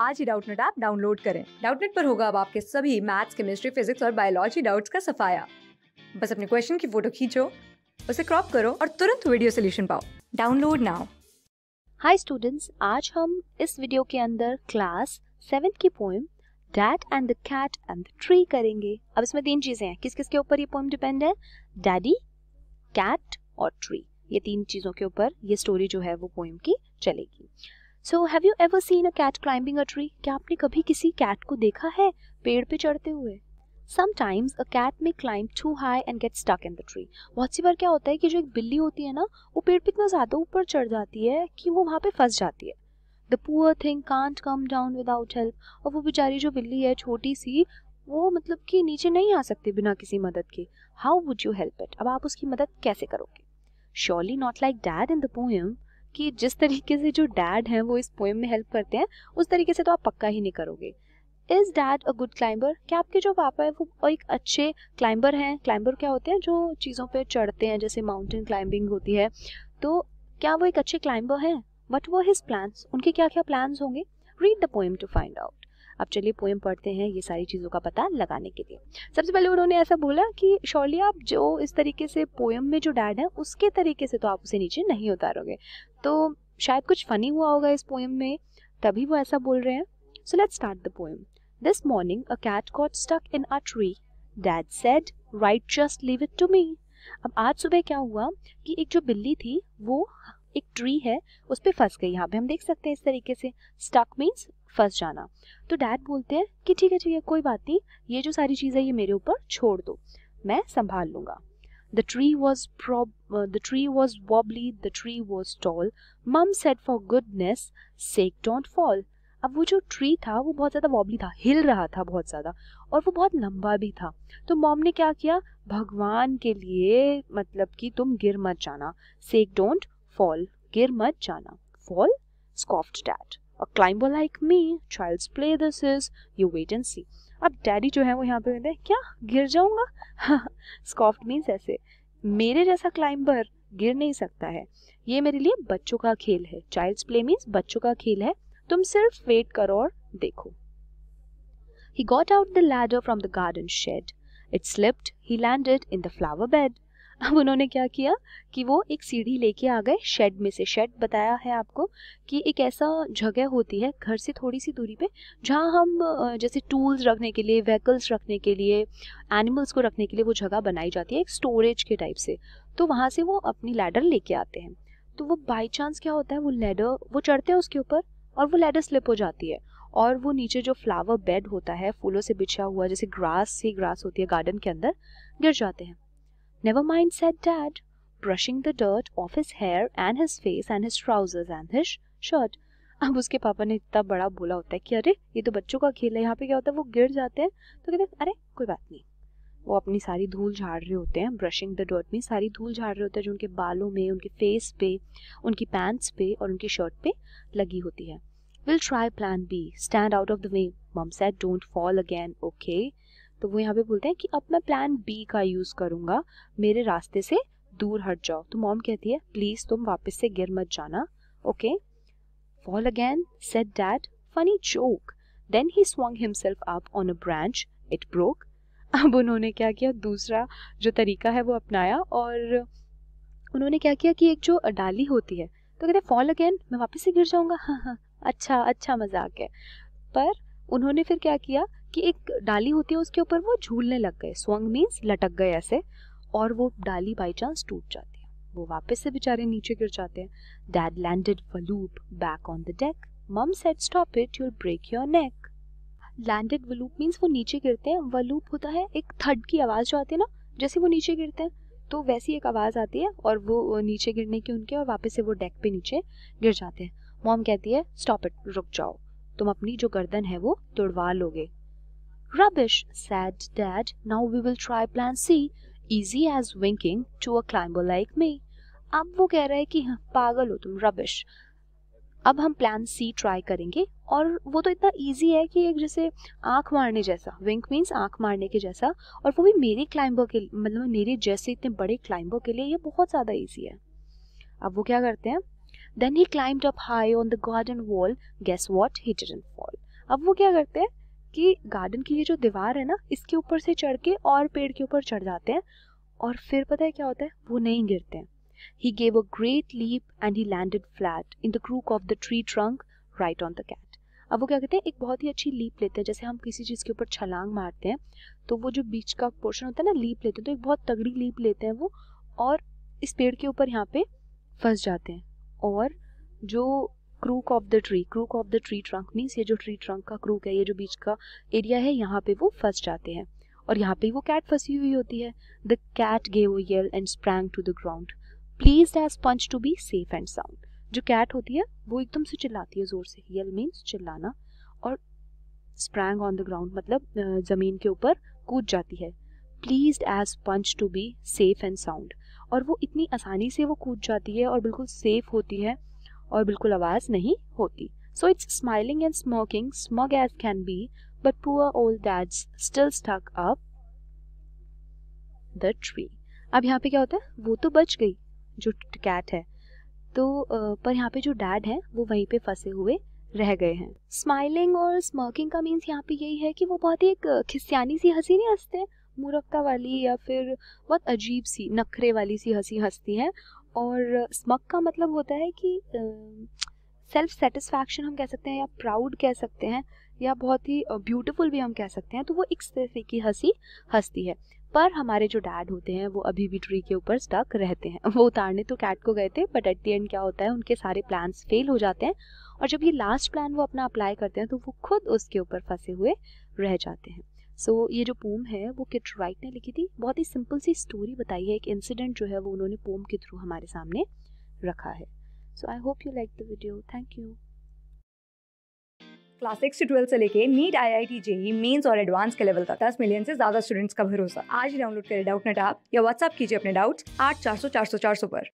आज ही Doubtnut app download करें डाउटनेट पर होगा अब आपके सभी मैथ्स केमिस्ट्री फिजिक्स और बायोलॉजी डाउट्स का सफाया बस अपने क्वेश्चन की फोटो खींचो उसे क्रॉप करो और तुरंत वीडियो सोल्यूशन पाओ डाउनलोड नाउ हाय स्टूडेंट्स आज हम इस वीडियो के अंदर क्लास सेवेंथ की poem dad and the cat and the tree करेंगे अब इसमें तीन चीजें हैं किस किस के ऊपर ये पोइम डिपेंड है डैडी कैट और ट्री ये तीन चीजों के ऊपर ये स्टोरी जो है वो पोइम की चलेगी so have you ever seen a cat climbing a tree क्या आपने कभी किसी कैट को देखा है पेड़ पे चढ़ते हुए sometimes a cat may climb too high and get stuck in the tree बहुत सी बार क्या होता है कि जो एक बिल्ली होती है ना वो पेड़ पे इतना ज़्यादा ऊपर चढ़ जाती है कि वो वहाँ पे फंस जाती है the poor thing can't come down without help और वो बेचारी जो बिल्ली है छोटी सी वो मतलब कि नीचे नहीं आ सकती बिना किसी मदद के how would you help it अब आप उसकी मदद कैसे करोगे surely not like dad in the poem कि जिस तरीके से जो डैड हैं वो इस पोएम में हेल्प करते हैं उस तरीके से तो आप पक्का ही नहीं करोगे is dad a good climber क्या आपके जो पापा है वो एक अच्छे क्लाइंबर हैं क्लाइंबर क्या होते हैं जो चीज़ों पर चढ़ते हैं जैसे माउंटेन क्लाइंबिंग होती है तो क्या वो एक अच्छे क्लाइंबर हैं वट वो हिज प्लान्स उनके क्या क्या प्लान्स होंगे read the poem to find out अब चलिए पोएम पढ़ते हैं ये सारी चीज़ों का पता लगाने के लिए सबसे पहले उन्होंने ऐसा बोला कि शॉर्ली आप जो इस तरीके से पोएम में जो डैड है उसके तरीके से तो आप उसे नीचे नहीं उतारोगे तो शायद कुछ फनी हुआ होगा इस पोएम में तभी वो ऐसा बोल रहे हैं so let start the poem this morning a cat got stuck in a tree dad said right just leave it to me अब आज सुबह क्या हुआ कि एक जो बिल्ली थी वो एक ट्री है उस पर फंस गई यहाँ पे हम देख सकते हैं इस तरीके से स्टक मीन्स फंस जाना तो डैड बोलते हैं कि ठीक है ठीक है कोई बात नहीं ये जो सारी चीज़ है ये मेरे ऊपर छोड़ दो मैं संभाल लूँगा The tree was prob uh, the tree was wobbly, the tree was tall. Mum said, "For goodness' sake, don't अब वो जो ट्री था वो बहुत ज़्यादा वॉबली था हिल रहा था बहुत ज़्यादा और वो बहुत लंबा भी था तो मॉम ने क्या किया भगवान के लिए मतलब कि तुम गिर मत जाना सेक डोंट फॉल गिर मत जाना fall scoffed Dad. A climber like me, child's play this is, you wait and see. अब डैडी जो है वो यहाँ पे कहते हैं क्या गिर जाऊंगा स्कॉफ्ट हाँ, मीन्स ऐसे मेरे जैसा क्लाइंबर गिर नहीं सकता है ये मेरे लिए बच्चों का खेल है चाइल्ड्स प्ले मीन्स बच्चों का खेल है तुम सिर्फ वेट करो और देखो he got out the ladder from the garden shed it slipped he landed in the flower bed अब उन्होंने क्या किया कि वो एक सीढ़ी लेके आ गए शेड में से शेड बताया है आपको कि एक ऐसा जगह होती है घर से थोड़ी सी दूरी पे जहाँ हम जैसे टूल्स रखने के लिए व्हीकल्स रखने के लिए एनिमल्स को रखने के लिए वो जगह बनाई जाती है एक स्टोरेज के टाइप से तो वहाँ से वो अपनी लैडर लेके आते हैं तो वो बाई चांस क्या होता है वो लेडर वो चढ़ते हैं उसके ऊपर और वो लेडर स्लिप हो जाती है और वो नीचे जो फ्लावर बेड होता है फूलों से बिछा हुआ जैसे ग्रास से ग्रास होती है गार्डन के अंदर गिर जाते हैं "Never mind," said Dad, brushing the dirt off his hair and his face and his trousers and his shirt. अब उसके पापा ने इतना बड़ा बोला होता है कि अरे ये तो बच्चों का खेल है यहाँ पे क्या होता है वो गिर जाते हैं तो कहते अरे कोई बात नहीं वो अपनी सारी धूल झाड़ रहे होते हैं ब्रशिंग द डॉट में सारी धूल झाड़ रहे होते हैं जो उनके बालों में उनके फेस पे उनकी पैंट्स पे और उनकी शर्ट पे लगी होती है will try plan B stand out of the way mum said don't fall again okay तो वो यहाँ पे बोलते हैं कि अब मैं प्लान बी का यूज़ करूंगा मेरे रास्ते से दूर हट जाओ तो मॉम कहती है प्लीज़ तुम वापस से गिर मत जाना okay fall again said that funny joke then he swung himself up on a branch it broke अब उन्होंने क्या किया दूसरा जो तरीका है वो अपनाया और उन्होंने क्या किया कि एक जो डाली होती है तो कहते फॉल अगेन मैं वापस से गिर जाऊँगा हाँ हाँ अच्छा अच्छा मजाक है पर उन्होंने फिर क्या किया कि एक डाली होती है उसके ऊपर वो झूलने लग गए स्वंग मीन्स लटक गए ऐसे और वो डाली बाई चांस टूट जाती है वो वापस से बेचारे नीचे गिर जाते हैं dad landed wallop back on the deck mum said stop it you'll break your neck landed wallop means वो नीचे गिरते हैं वलूप होता है एक थड की आवाज़ जो आती है ना जैसे वो नीचे गिरते हैं तो वैसी एक आवाज़ आती है और वो नीचे गिरने की उनके और वापस से वो डेक पे नीचे गिर जाते हैं मॉम कहती है स्टॉप इट रुक जाओ तुम अपनी जो गर्दन है वो तुड़वा लोगे rubbish said dad now we will try plan C easy as winking to a climber like me अब वो कह रहा है कि हाँ, पागल हो तुम रबिश अब हम प्लान सी ट्राई करेंगे और वो तो इतना इजी है कि एक जैसे आंख मारने जैसा विंक मीन्स आंख मारने के जैसा और वो भी मेरे क्लाइंबर के मतलब मेरे जैसे इतने बड़े क्लाइंबर के लिए ये बहुत ज़्यादा ईजी है अब वो क्या करते हैं then he climb up high on the garden wall guess what he didn't fall अब वो क्या करते हैं कि गार्डन की ये जो दीवार है ना इसके ऊपर से चढ़ के और पेड़ के ऊपर चढ़ जाते हैं और फिर पता है क्या होता है वो नहीं गिरते हैं he gave a great leap and he landed flat in the crook of the tree trunk right on the cat अब वो क्या कहते हैं एक बहुत ही अच्छी लीप लेते हैं जैसे हम किसी चीज़ के ऊपर छलांग मारते हैं तो वो जो बीच का पोर्शन होता है ना लीप लेते हैं तो एक बहुत तगड़ी लीप लेते हैं वो और इस पेड़ के ऊपर यहाँ पे फंस जाते हैं और जो crook of the tree crook of the tree trunk means ये जो ट्री ट्रंक का क्रूक है ये जो बीच का एरिया है यहाँ पे वो फंस जाते हैं और यहाँ पे वो कैट फंसी हुई होती है the cat gave yell and sprang to the ground pleased as punch to be safe and sound जो कैट होती है वो एकदम से चिल्लाती है जोर से यल मीन्स चिल्लाना और स्प्रैंग ऑन द ग्राउंड मतलब ज़मीन के ऊपर कूद जाती है pleased as punch to be safe and sound और वो इतनी आसानी से वो कूद जाती है और बिल्कुल सेफ होती है और बिल्कुल आवाज़ नहीं होती so it's smiling and smirking smug as can be but poor old dad's still stuck up the tree अब यहाँ पे क्या होता है वो तो बच गई जो कैट है तो पर यहाँ पे जो डैड है वो वहीं पे फंसे हुए रह गए हैं स्माइलिंग और स्मर्किंग का मीन्स यहाँ पे यही है कि वो बहुत ही एक खिसियानी सी हंसी नहीं हंसते मूर्खता वाली या फिर बहुत अजीब सी नखरे वाली सी हंसी हंसती हैं और स्मक का मतलब होता है कि सेल्फ सेटिस्फैक्शन हम कह सकते हैं या प्राउड कह सकते हैं या बहुत ही ब्यूटीफुल भी हम कह सकते हैं तो वो एक तरह की हंसी हंसती है पर हमारे जो डैड होते हैं वो अभी भी ट्री के ऊपर स्टक रहते हैं वो उतारने तो कैट को गए थे बट एट दी एंड क्या होता है उनके सारे प्लान्स फेल हो जाते हैं और जब ये लास्ट प्लान वो अपना अप्लाई करते हैं तो वो खुद उसके ऊपर फंसे हुए रह जाते हैं सो so, ये जो पोम है वो किट राइट ने लिखी थी बहुत ही सिंपल सी स्टोरी बताई है एक इंसिडेंट जो है वो उन्होंने पोम के थ्रू हमारे सामने रखा है so I hope you like the video thank you class six से ट्वेल्थ से लेके NEET I I T JEE mains और एडवांस के लेवल तक दस मिलियन से ज्यादा स्टूडेंट्स का भरोसा आज डाउनलोड करें डाउट नेट आप या व्हाट्सअप कीजिए अपने डाउट्स आठ चार सौ चार सौ चार सौ पर